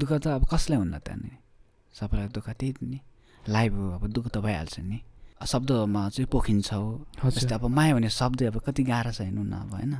दुःख त अब कसलाई हुन्न त्यहाँनिर सबैलाई दुःख त्यही नि लाइभ हो अब दुःख त भइहाल्छ नि शब्दमा चाहिँ पोखिन्छ हो जस्तै अब माया भने शब्द अब कति गाह्रो छ हेर्नु न अब होइन